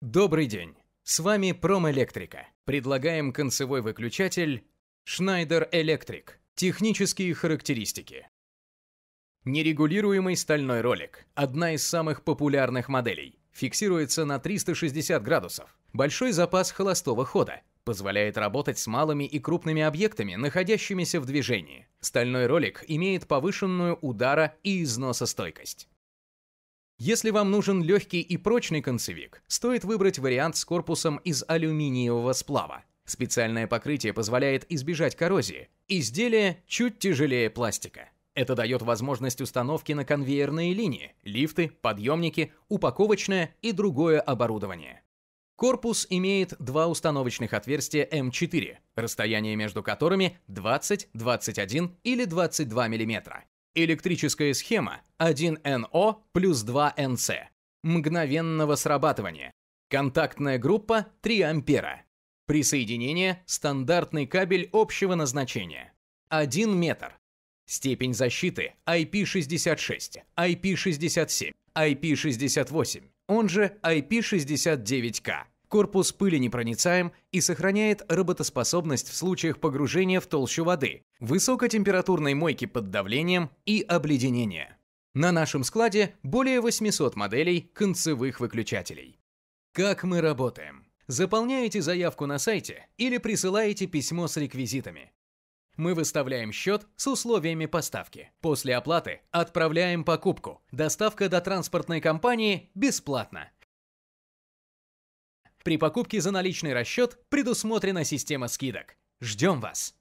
Добрый день! С вами Промэлектрика. Предлагаем концевой выключатель Schneider Electric. Технические характеристики. Нерегулируемый стальной ролик – одна из самых популярных моделей. Фиксируется на 360 градусов. Большой запас холостого хода. Позволяет работать с малыми и крупными объектами, находящимися в движении. Стальной ролик имеет повышенную удара и износостойкость. Если вам нужен легкий и прочный концевик, стоит выбрать вариант с корпусом из алюминиевого сплава. Специальное покрытие позволяет избежать коррозии. Изделие чуть тяжелее пластика. Это дает возможность установки на конвейерные линии, лифты, подъемники, упаковочное и другое оборудование. Корпус имеет два установочных отверстия М4, расстояние между которыми 20, 21 или 22 мм, Электрическая схема 1NO плюс 2NC. Мгновенного срабатывания. Контактная группа 3 ампера. Присоединение – стандартный кабель общего назначения. 1 метр. Степень защиты IP66, IP67, IP68, он же IP69К. Корпус пыли непроницаем и сохраняет работоспособность в случаях погружения в толщу воды, высокотемпературной мойки под давлением и обледенения. На нашем складе более 800 моделей концевых выключателей. Как мы работаем? Заполняете заявку на сайте или присылаете письмо с реквизитами. Мы выставляем счет с условиями поставки. После оплаты отправляем покупку. Доставка до транспортной компании бесплатно. При покупке за наличный расчет предусмотрена система скидок. Ждем вас!